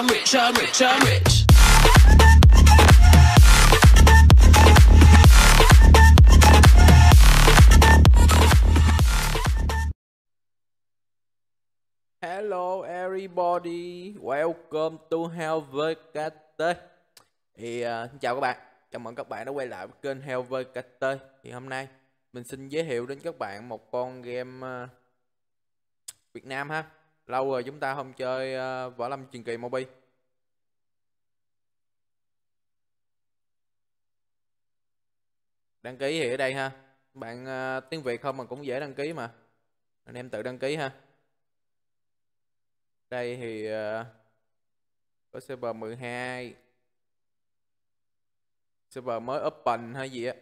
I'm rich, I'm rich, I'm rich. Hello everybody, welcome to Hell Thì uh, chào các bạn, chào mừng các bạn đã quay lại với kênh Hell Thì hôm nay mình xin giới thiệu đến các bạn một con game uh, Việt Nam ha Lâu rồi chúng ta không chơi uh, Võ Lâm Truyền Kỳ mobile. đăng ký thì ở đây ha bạn uh, tiếng việt không mà cũng dễ đăng ký mà anh em tự đăng ký ha đây thì uh, có server 12 server mới open hay gì á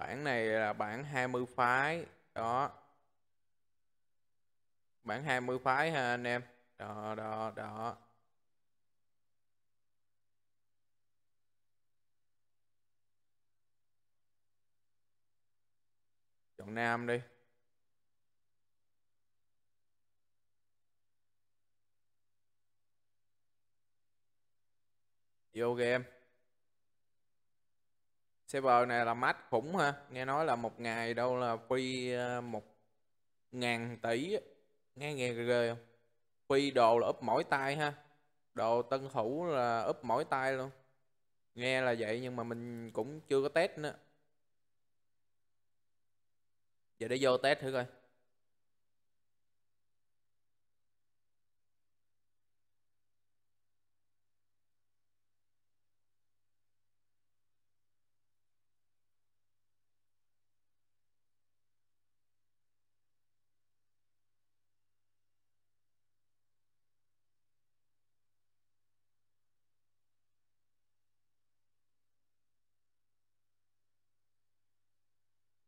Bản này là bản 20 phái. Đó. Bản 20 phái ha anh em. Đó, đó, đó. Chọn nam đi. Vô game server này là mát khủng ha nghe nói là một ngày đâu là phi ờ, một ngàn tỷ nghe nghe ghê không phi đồ là úp mỗi tay ha đồ tân thủ là úp mỗi tay luôn nghe là vậy nhưng mà mình cũng chưa có test nữa giờ để vô test thử coi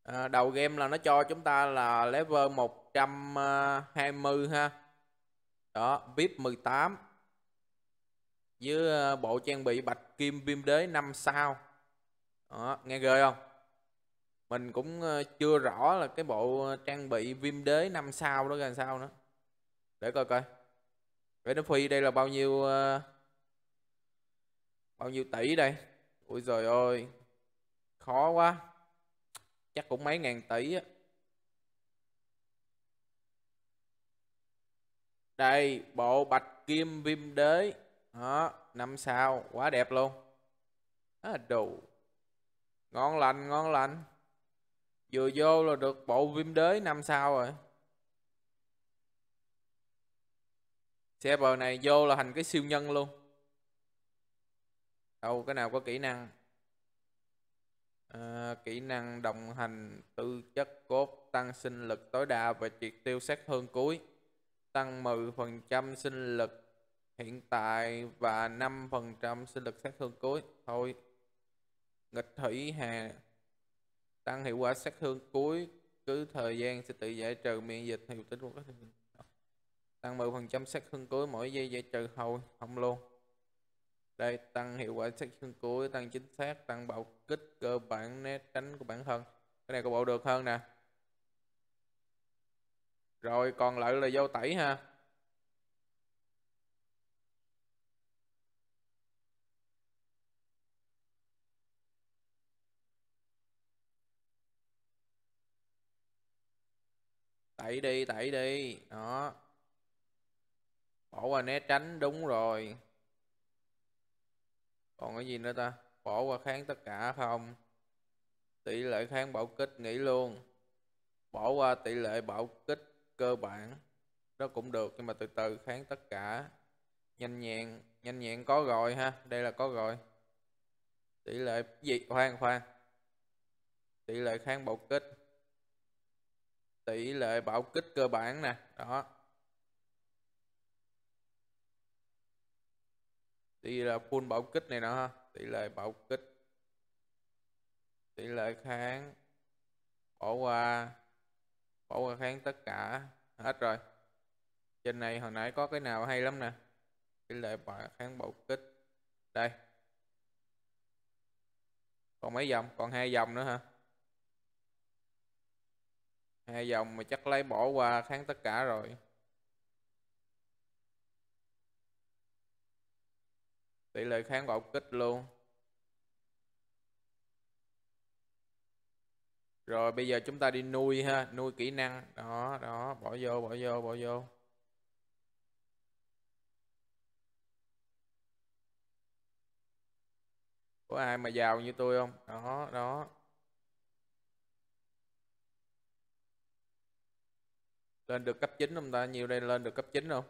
à, đầu game là nó cho chúng ta là level 120 ha đó VIP 18 với ờ, bộ trang bị bạch kim viêm đế 5 sao đó, nghe ghê không mình cũng ờ, chưa rõ là cái bộ trang bị viêm đế 5 sao đó là sao nữa để coi coi vậy nó phi đây là bao nhiêu bao nhiêu tỷ đây ui rồi ơi, khó quá chắc cũng mấy ngàn tỷ á đây bộ bạch kim viêm đế đó năm sao quá đẹp luôn đó đồ ngon lành ngon lành vừa vô là được bộ viêm đế năm sao rồi xe bờ này vô là thành cái siêu nhân luôn đâu cái nào có kỹ năng À, kỹ năng đồng hành tư chất cốt tăng sinh lực tối đa và triệt tiêu sát thương cuối tăng 10% sinh lực hiện tại và 5% sinh lực sát thương cuối thôi nghịch thủy hà tăng hiệu quả sát thương cuối cứ thời gian sẽ tự giải trừ miễn dịch hiệu tính của các tăng 10% sát thương cuối mỗi giây giải trừ hầu không luôn đây tăng hiệu quả sát thương cuối tăng chính xác tăng bạo kích cơ bản né tránh của bản thân cái này có bộ được hơn nè rồi còn lại là dâu tẩy ha tẩy đi tẩy đi đó bỏ qua né tránh đúng rồi còn cái gì nữa ta bỏ qua kháng tất cả không tỷ lệ kháng bạo kích nghỉ luôn bỏ qua tỷ lệ bạo kích cơ bản đó cũng được nhưng mà từ từ kháng tất cả nhanh nhẹn nhanh nhẹn có rồi ha đây là có rồi tỷ lệ gì khoan khoan tỷ lệ kháng bạo kích tỷ lệ bạo kích cơ bản nè đó tỷ lệ full bảo kích này nọ ha tỷ lệ bảo kích tỷ lệ kháng bỏ qua bỏ qua kháng tất cả hết rồi trên này hồi nãy có cái nào hay lắm nè tỷ lệ bạo kháng bảo kích đây còn mấy dòng còn hai dòng nữa hả hai dòng mà chắc lấy bỏ qua kháng tất cả rồi tỷ lệ kháng bạo kích luôn rồi bây giờ chúng ta đi nuôi ha nuôi kỹ năng đó đó bỏ vô bỏ vô bỏ vô có ai mà giàu như tôi không đó đó lên được cấp 9 không ta nhiều đây lên được cấp 9 không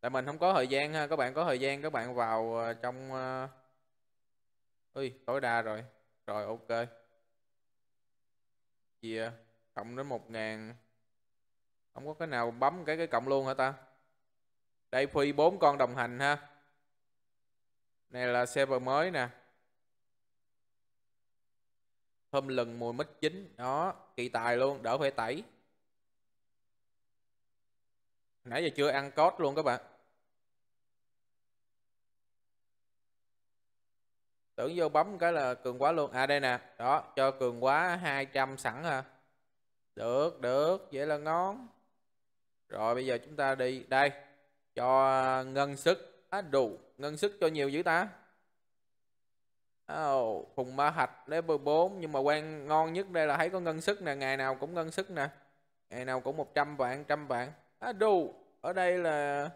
tại mình không có thời gian ha các bạn có thời gian các bạn vào ờ, trong ờ, ui tối đa rồi rồi ok gì cộng đến một ngàn không có cái nào bấm cái cái cộng luôn hả ta đây phi bốn con đồng hành ha này là server mới nè hôm lần mùi mít chín đó kỳ tài luôn đỡ phải tẩy nãy giờ chưa ăn cốt luôn các bạn tưởng vô bấm cái là cường quá luôn à đây nè đó cho cường quá 200 sẵn ha được được vậy là ngon rồi bây giờ chúng ta đi đây cho à, ngân sức á à, đủ ngân sức cho nhiều dữ ta oh, phùng ma hạch level 4 nhưng mà quen ngon nhất đây là thấy có ngân sức nè ngày nào cũng ngân sức nè ngày nào cũng 100 vạn trăm vạn á à, đủ ở đây là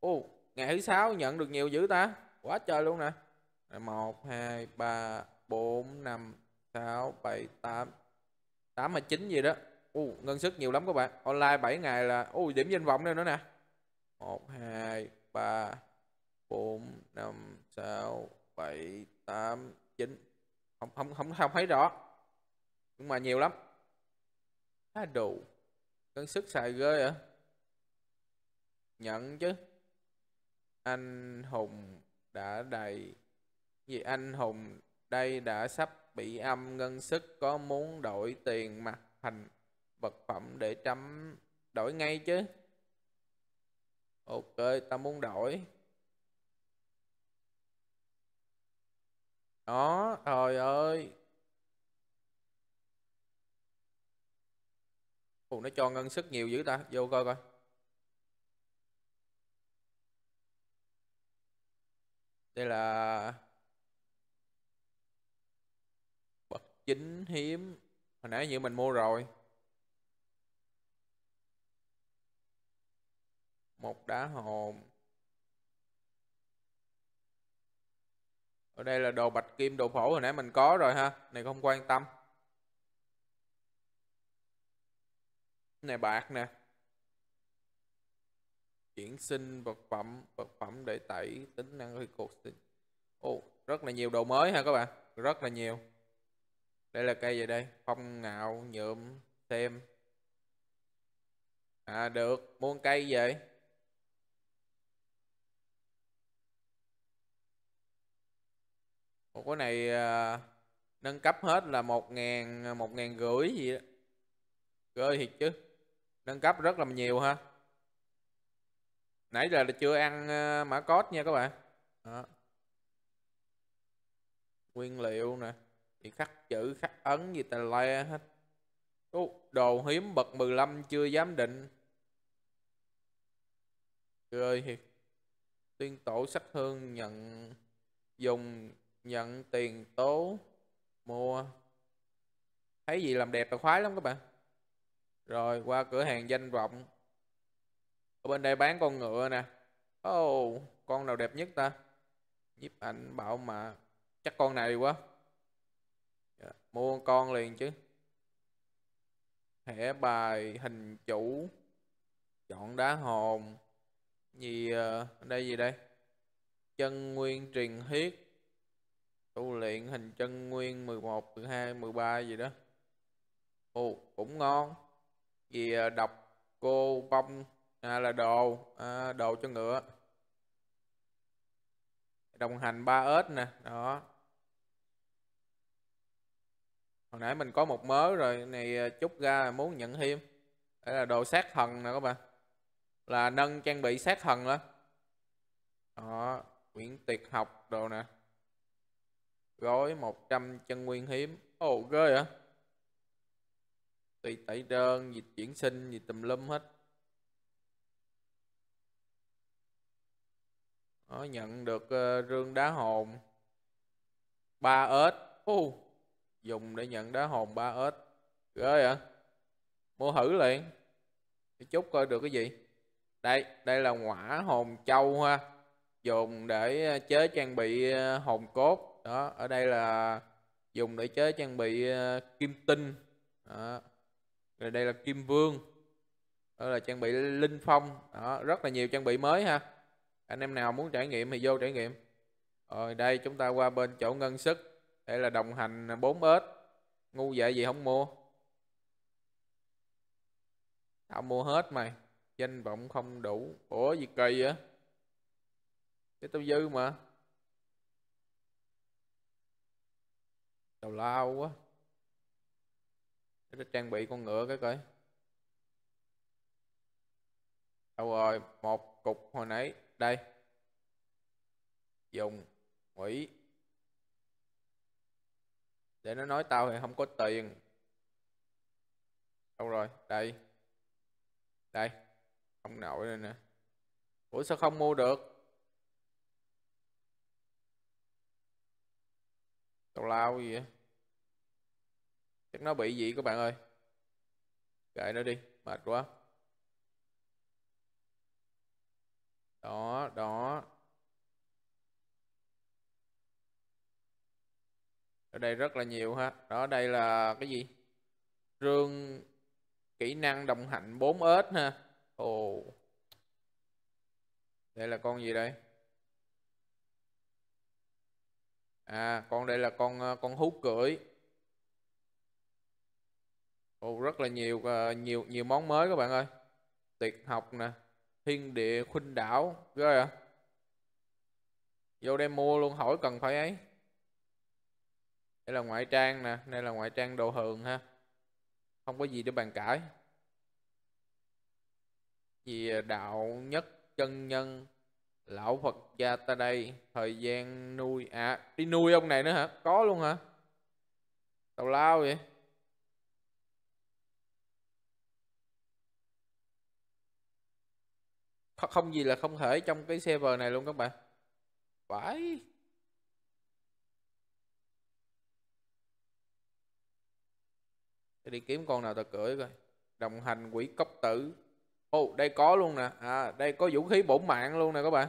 ô oh, ngày thứ sáu nhận được nhiều dữ ta quá trời luôn nè 1 2 3 4 5 6 7 8 8 mà 9 gì đó Ồ, ngân sức nhiều lắm các bạn online 7 ngày là Ồ, điểm danh vọng đây nữa nè 1 2 3 4 5 6 7 8 9 không không không không thấy rõ nhưng mà nhiều lắm khá đủ ngân sức xài ghê à nhận chứ anh hùng đã đầy vì anh hùng đây đã sắp bị âm ngân sức có muốn đổi tiền mặt thành vật phẩm để chấm đổi ngay chứ ok ta muốn đổi đó trời ơi Ủa, nó cho ngân sức nhiều dữ ta vô coi coi đây là chính hiếm hồi nãy như mình mua rồi một đá hồn ở đây là đồ bạch kim đồ phổ hồi nãy mình có rồi ha này không quan tâm này bạc nè chuyển sinh vật phẩm vật phẩm để tẩy tính năng hơi cột sinh ồ oh, rất là nhiều đồ mới ha các bạn rất là nhiều đây là cây gì đây phong ngạo nhuộm xem à được muôn cây vậy một cái này à, nâng cấp hết là một ngàn à, một ngàn rưỡi gì đó ơi thiệt chứ nâng cấp rất là nhiều ha nãy giờ là chưa ăn à, mã code nha các bạn đó. nguyên liệu nè thì khắc chữ khắc ấn gì tà le hết đồ hiếm bậc 15 chưa dám định rồi thiệt tuyên tổ sắc hương nhận dùng nhận tiền tố mua thấy gì làm đẹp là khoái lắm các bạn rồi qua cửa hàng danh vọng ở bên đây bán con ngựa nè ô oh, con nào đẹp nhất ta nhiếp ảnh bảo mà chắc con này quá mua con liền chứ thẻ bài hình chủ chọn đá hồn gì ờ, đây gì đây chân nguyên truyền huyết tu luyện hình chân nguyên 11, 12, 13 gì đó ồ cũng ngon gì ờ, đọc cô bông à, là đồ à, đồ cho ngựa đồng hành 3S nè đó hồi nãy mình có một mớ rồi này à, chút ra muốn nhận thêm đây là đồ sát thần nè các bạn là nâng trang bị sát thần đó đó quyển tuyệt học đồ nè gói 100 chân nguyên hiếm ồ oh, ghê hả tùy tẩy đơn gì chuyển sinh gì tùm lum hết đó, nhận được uh, rương đá hồn ba ếch uh, dùng để nhận đá hồn 3S ghê ạ à? mua thử liền chút coi được cái gì đây đây là ngõa hồn châu ha dùng để chế trang bị ờ, hồn cốt đó ở đây là dùng để chế trang bị ờ, kim tinh đó. rồi đây là kim vương đó là trang bị linh phong đó rất là nhiều trang bị mới ha anh em nào muốn trải nghiệm thì vô trải nghiệm rồi đây chúng ta qua bên chỗ ngân sức hay là đồng hành 4S ngu vậy gì không mua tao mua hết mày danh vọng không đủ ủa gì kỳ vậy cái tao dư mà tao lao quá để trang bị con ngựa cái coi đâu rồi một cục hồi nãy đây dùng hủy để nó nói tao thì không có tiền đâu rồi đây đây không nổi rồi nè ủa sao không mua được tào lao gì vậy chắc nó bị gì các bạn ơi kệ nó đi mệt quá đó đó đây rất là nhiều ha đó đây là cái gì rương kỹ năng đồng hành 4 ếch ha ồ đây là con gì đây à con đây là con ờ, con hú cưỡi ồ rất là nhiều ờ, nhiều nhiều món mới các bạn ơi tuyệt học nè thiên địa khuynh đảo rồi à vô đây mua luôn hỏi cần phải ấy đây là ngoại trang nè đây là ngoại trang đồ hường ha không có gì để bàn cãi vì à, đạo nhất chân nhân lão Phật gia ta đây thời gian nuôi à đi nuôi ông này nữa hả có luôn hả tào lao vậy không gì là không thể trong cái server này luôn các bạn phải đi kiếm con nào ta cưỡi coi đồng hành quỷ cốc tử ô oh, đây có luôn nè à đây có vũ khí bổn mạng luôn nè các bạn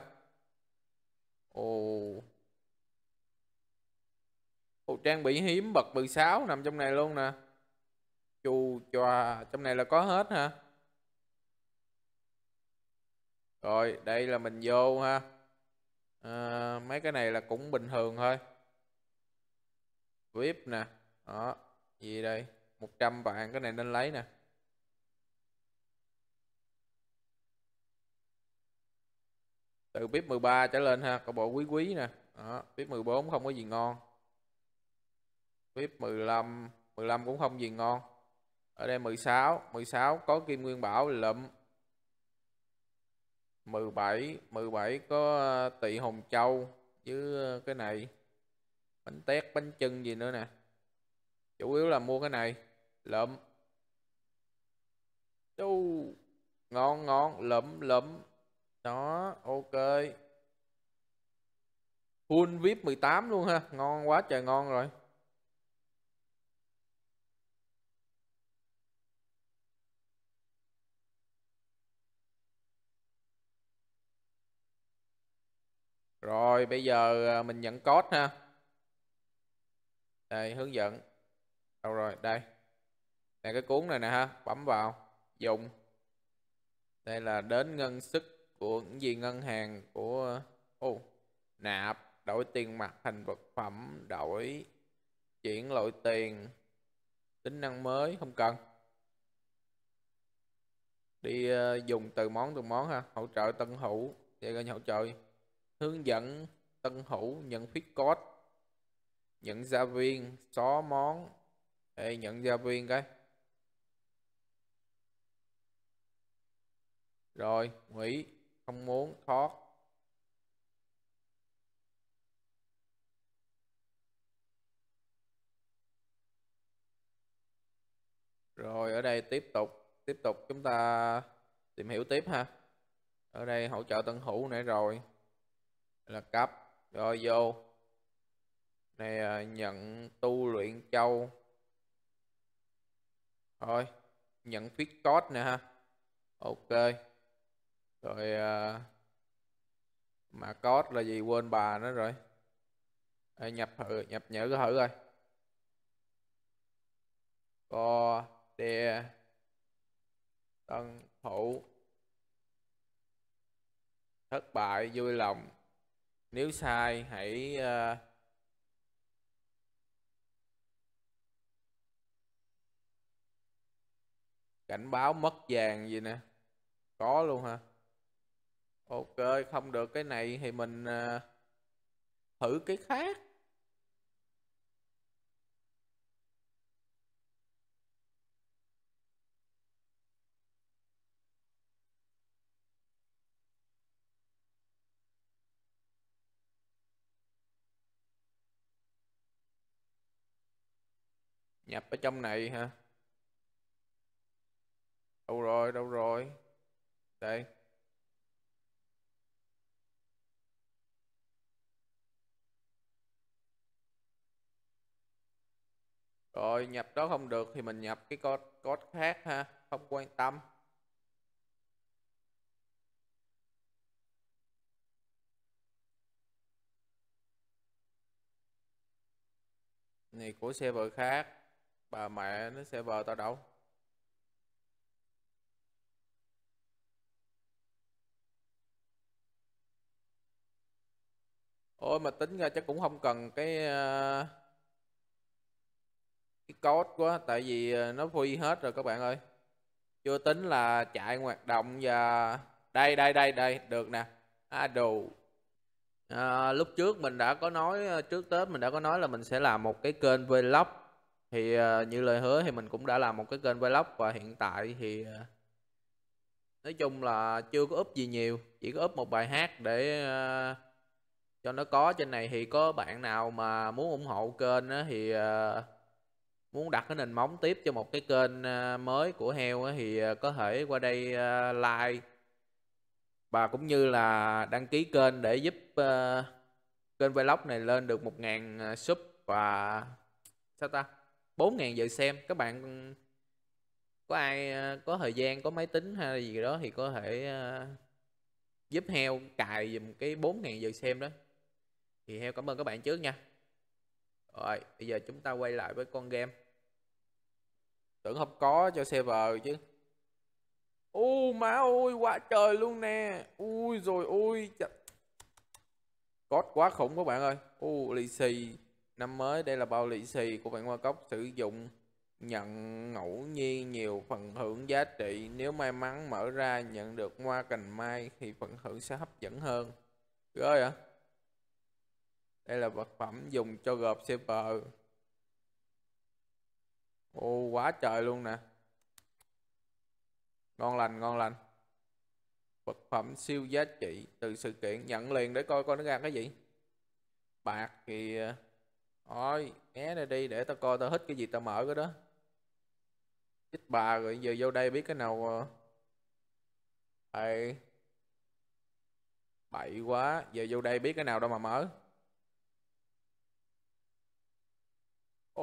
ồ oh. oh, trang bị hiếm bậc sáu nằm trong này luôn nè chù chòa trong này là có hết hả? rồi đây là mình vô ha à, mấy cái này là cũng bình thường thôi vip nè đó gì đây 100 vạn cái này nên lấy nè từ VIP 13 trở lên ha có bộ quý quý nè đó, VIP 14 không có gì ngon VIP 15 15 cũng không gì ngon ở đây 16 16 có kim nguyên bảo lụm 17 17 có ờ, tỵ hồng châu với ờ, cái này bánh tét bánh chân gì nữa nè chủ yếu là mua cái này lụm tu, ngon ngon lụm lụm đó ok full vip 18 luôn ha ngon quá trời ngon rồi Rồi bây giờ à, mình nhận code ha. Đây hướng dẫn. Đâu rồi? Đây. Này cái cuốn này nè ha, bấm vào, dùng. Đây là đến ngân sức của những gì ngân hàng của ô oh, nạp, đổi tiền mặt thành vật phẩm, đổi chuyển loại tiền, tính năng mới không cần. Đi uh, dùng từ món từ món ha, hỗ trợ tân hữu, đây là hỗ trợ hướng dẫn tân hữu nhận phí code nhận gia viên xóa món Ê, nhận gia viên cái rồi ngụy không muốn thoát rồi ở đây tiếp tục tiếp tục chúng ta tìm hiểu tiếp ha ở đây hỗ trợ tân hữu nãy rồi là cấp rồi vô này à, nhận tu luyện châu rồi nhận viết code nè ha ok rồi mà code là gì quên bà nó rồi à, nhập thử nhập nhớ thử rồi co đe tân thủ thất bại vui lòng nếu sai hãy à, cảnh báo mất vàng gì nè có luôn hả ok không được cái này thì mình ờ, thử cái khác nhập ở trong này hả đâu rồi đâu rồi đây Rồi nhập đó không được thì mình nhập cái code, code khác ha, không quan tâm. Này của server khác, bà mẹ nó server tao đâu? Ôi mà tính ra chắc cũng không cần cái uh, cái code quá tại vì ờ, nó free hết rồi các bạn ơi chưa tính là chạy hoạt động và đây đây đây đây được nè adu à, ờ, lúc trước mình đã có nói ờ, trước tết mình đã có nói là mình sẽ làm một cái kênh vlog thì như lời hứa thì mình cũng đã làm một cái kênh vlog và hiện tại thì nói chung là chưa có up gì nhiều chỉ có up một bài hát để cho nó có trên này thì có bạn nào mà muốn ủng hộ kênh thì muốn đặt cái nền móng tiếp cho một cái kênh à, mới của heo thì à, có thể qua đây à, like và cũng như là đăng ký kênh để giúp kênh vlog này lên được 1.000 sub và sao ta 4.000 giờ xem các bạn ừ, có ai có thời gian có máy tính hay gì đó thì có thể giúp heo cài dùm cái 4.000 giờ xem đó thì heo cảm ơn các bạn trước nha rồi, bây giờ chúng ta quay lại với con game. Tưởng không có cho server chứ. Ô má ơi, quá trời luôn nè. Ui rồi ui cốt quá khủng các bạn ơi. Ô lì xì. Năm mới đây là bao lì xì của bạn Hoa Cốc sử dụng nhận ngẫu nhiên nhiều phần thưởng giá trị nếu may mắn mở ra nhận được hoa cành mai thì phần thưởng sẽ hấp dẫn hơn rồi ạ à? Đây là vật phẩm dùng cho gộp server. Ô quá trời luôn nè. Ngon lành, ngon lành. Vật phẩm siêu giá trị từ sự kiện nhận liền để coi coi nó ra cái gì. Bạc thì Ôi, né này đi để tao coi tao thích cái gì tao mở cái đó. Chích bà rồi giờ vô đây biết cái nào Ê. Ờ, Bậy quá, giờ vô đây biết cái nào đâu mà mở.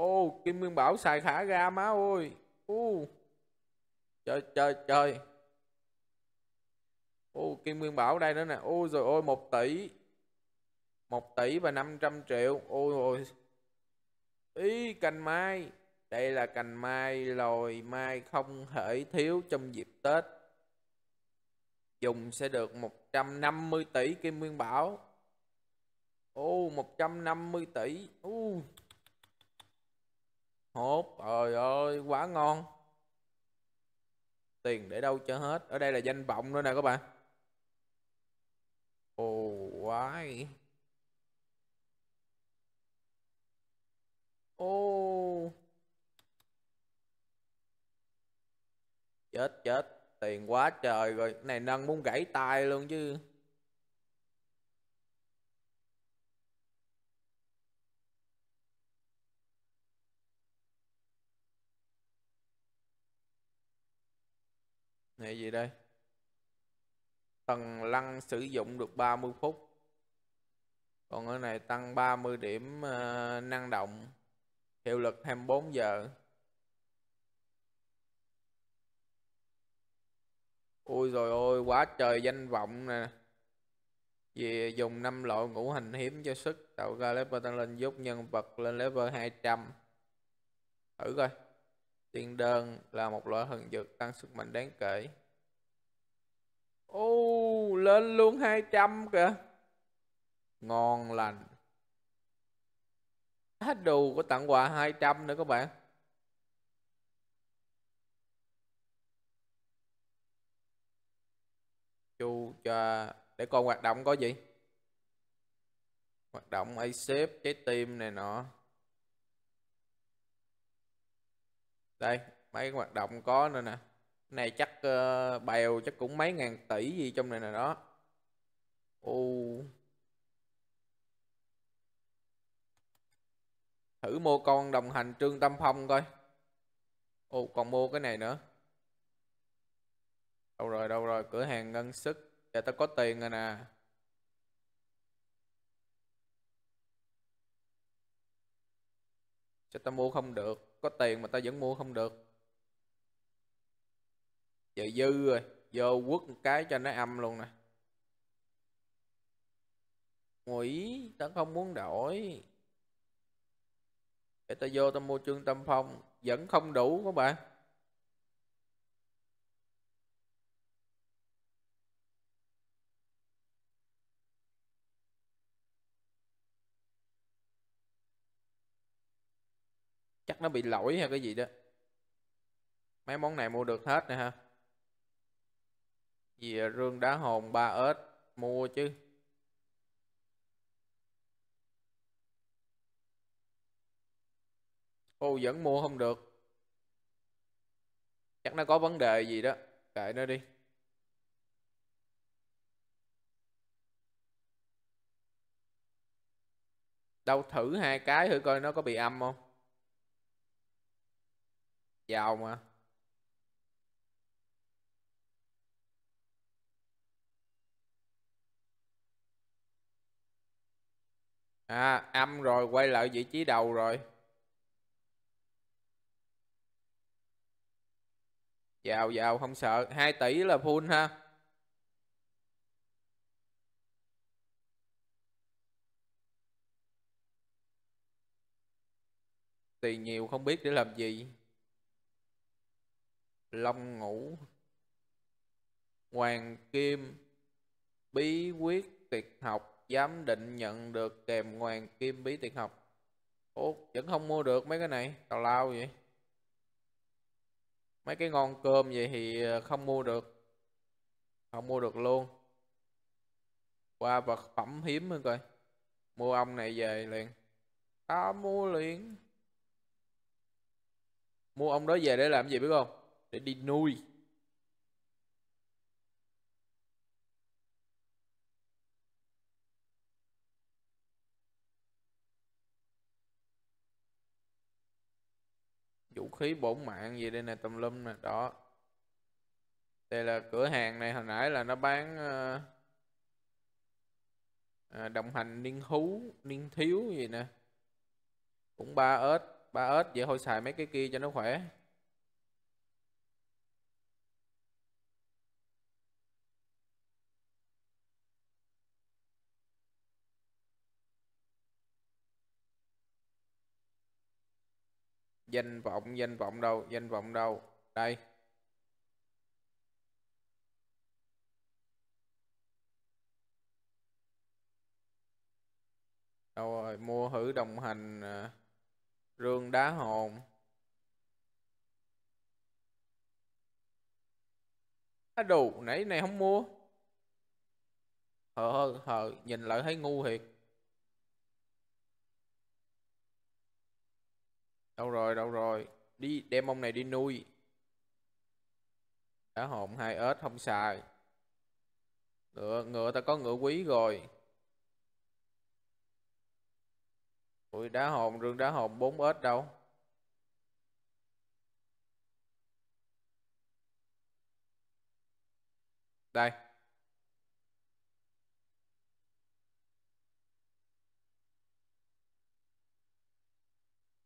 ô kim nguyên bảo xài khả ra má ơi ô trời trời trời ô kim nguyên bảo đây nữa nè ô rồi ôi một tỷ một tỷ và 500 triệu ôi ôi ý cành mai đây là cành mai lồi mai không thể thiếu trong dịp Tết dùng sẽ được 150 tỷ kim nguyên bảo ô 150 tỷ ô hốt trời ơi quá ngon tiền để đâu cho hết ở đây là danh vọng nữa nè các bạn ồ quái ô chết chết tiền quá trời rồi cái này nâng muốn gãy tay luôn chứ này gì đây tần lăng sử dụng được 30 phút còn ở này tăng 30 điểm ờ, năng động hiệu lực 24 giờ ôi rồi ôi quá trời danh vọng nè về dùng năm loại ngũ hành hiếm cho sức tạo ra level tăng lên giúp nhân vật lên level 200 thử coi Tiên đơn là một loại thần dược tăng sức mạnh đáng kể. Ô, lên luôn 200 kìa. Ngon lành. Hết đồ có tặng quà 200 nữa các bạn. Chu cho để coi hoạt động có gì. Hoạt động ai xếp trái tim này nọ. đây mấy hoạt động có nữa nè này chắc uh, bèo chắc cũng mấy ngàn tỷ gì trong này nè đó u thử mua con đồng hành trương tâm phong coi ô còn mua cái này nữa đâu rồi đâu rồi cửa hàng ngân sức giờ tao có tiền rồi nè cho tao mua không được có tiền mà ta vẫn mua không được giờ dư rồi vô quất một cái cho nó âm luôn nè Nghĩ ta không muốn đổi để ta vô ta mua trương tâm phong vẫn không đủ các bạn chắc nó bị lỗi hay cái gì đó mấy món này mua được hết nè ha gì à, rương đá hồn ba s mua chứ ô vẫn mua không được chắc nó có vấn đề gì đó kệ nó đi đâu thử hai cái thử coi nó có bị âm không Dạ ông À. À âm rồi quay lại vị trí đầu rồi Vào vào không sợ 2 tỷ là full ha Tiền nhiều không biết để làm gì long ngũ hoàng kim bí quyết tuyệt học giám định nhận được kèm hoàng kim bí tuyệt học Ủa, vẫn không mua được mấy cái này tào lao vậy mấy cái ngon cơm vậy thì ờ, không mua được không mua được luôn qua vật phẩm hiếm hơn coi mua ông này về liền tao mua liền mua ông đó về để làm gì biết không để đi nuôi vũ khí bổn mạng gì đây nè tùm lum nè đó đây là cửa hàng này hồi nãy là nó bán uh, à, đồng hành niên hú niên thiếu gì nè cũng ba ớt ba ớt vậy thôi xài mấy cái kia cho nó khỏe danh vọng danh vọng đâu danh vọng đâu đây đâu rồi mua thử đồng hành à, rương đá hồn á đủ nãy này không mua hờ hờ nhìn lại thấy ngu thiệt đâu rồi đâu rồi đi đem ông này đi nuôi đá hồn hai ếch không xài ngựa ngựa ta có ngựa quý rồi Ui đá hồn rừng đá hồn bốn ếch đâu Đây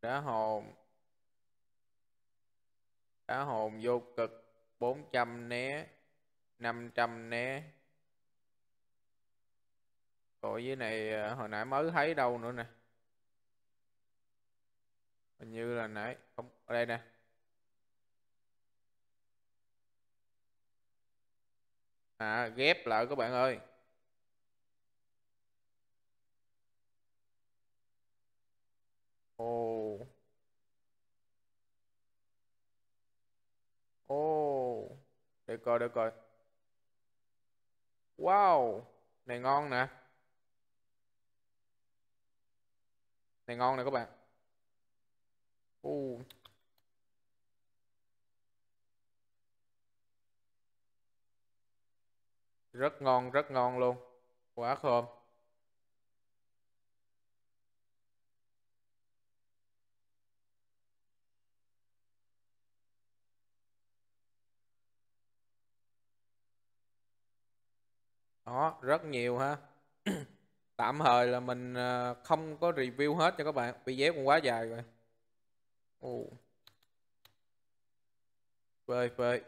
đã hồn đã hồn vô cực 400 né 500 né Tội dưới này à, hồi nãy mới thấy đâu nữa nè Hình như là nãy không ở đây nè À ghép lại các bạn ơi oh oh Được coi được coi Wow. Này ngon nè. Này ngon nè các bạn. Ồ. Rất ngon, rất ngon luôn. Quá khom. đó rất nhiều ha tạm thời là mình ờ, không có review hết cho các bạn vì vé còn quá dài rồi Ồ. phê phê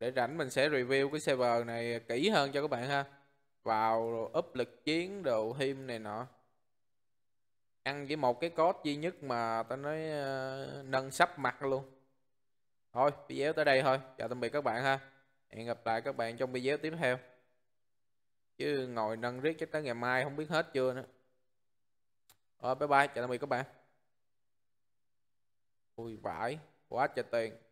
để rảnh mình sẽ review cái server này kỹ hơn cho các bạn ha vào rồi up lực chiến đồ him này nọ ăn với một cái code duy nhất mà tao nói uh, nâng sắp mặt luôn thôi video tới đây thôi chào tạm biệt các bạn ha hẹn gặp lại các bạn trong video tiếp theo chứ ngồi nâng riết chắc tới ngày mai không biết hết chưa nữa rồi ờ, bye bye chào tạm biệt các bạn ui vãi quá trời tiền